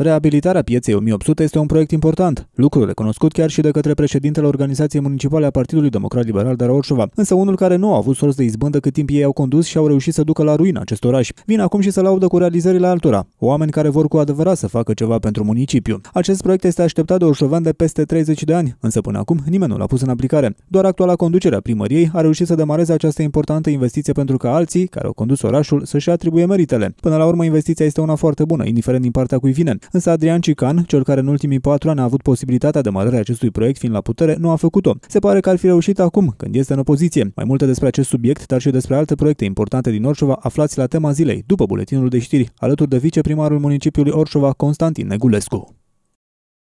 Reabilitarea pieței 1800 este un proiect important, lucru recunoscut chiar și de către președintele Organizației Municipale a Partidului Democrat Liberal de Orșova, însă unul care nu a avut sors de izbândă cât timp ei au condus și au reușit să ducă la ruină acest oraș. Vin acum și să laudă cu realizările altora, oameni care vor cu adevărat să facă ceva pentru municipiu. Acest proiect este așteptat de orșovan de peste 30 de ani, însă până acum nimeni nu l-a pus în aplicare. Doar actuala conducere a primăriei a reușit să demareze această importantă investiție pentru ca alții, care au condus orașul, să-și atribuie meritele. Până la urmă, investiția este una foarte bună, indiferent din partea cui vine. Însă Adrian Cican, cel care în ultimii patru ani a avut posibilitatea de mărare acestui proiect fiind la putere, nu a făcut-o. Se pare că ar fi reușit acum, când este în opoziție. Mai multe despre acest subiect, dar și despre alte proiecte importante din Orșova, aflați la tema zilei, după buletinul de știri, alături de viceprimarul municipiului Orșova, Constantin Negulescu.